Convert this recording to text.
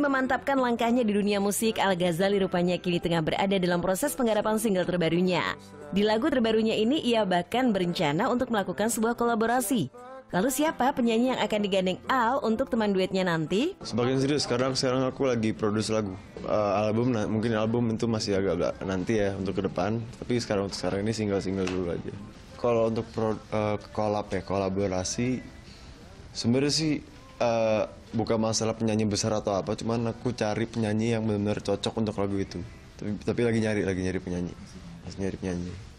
memantapkan langkahnya di dunia musik, Al-Ghazali rupanya kini tengah berada dalam proses penggarapan single terbarunya. Di lagu terbarunya ini, ia bahkan berencana untuk melakukan sebuah kolaborasi. Lalu siapa penyanyi yang akan digandeng Al untuk teman duetnya nanti? Sebagian serius, sekarang sekarang aku lagi produce lagu. Uh, album, nah, mungkin album itu masih agak, agak nanti ya untuk ke depan. Tapi sekarang untuk sekarang ini single-single dulu aja. Kalau untuk pro, uh, kolab ya, kolaborasi, sebenarnya sih uh, bukan masalah penyanyi besar atau apa cuman aku cari penyanyi yang benar-benar cocok untuk lagu itu tapi, tapi lagi nyari lagi nyari penyanyi masih nyari penyanyi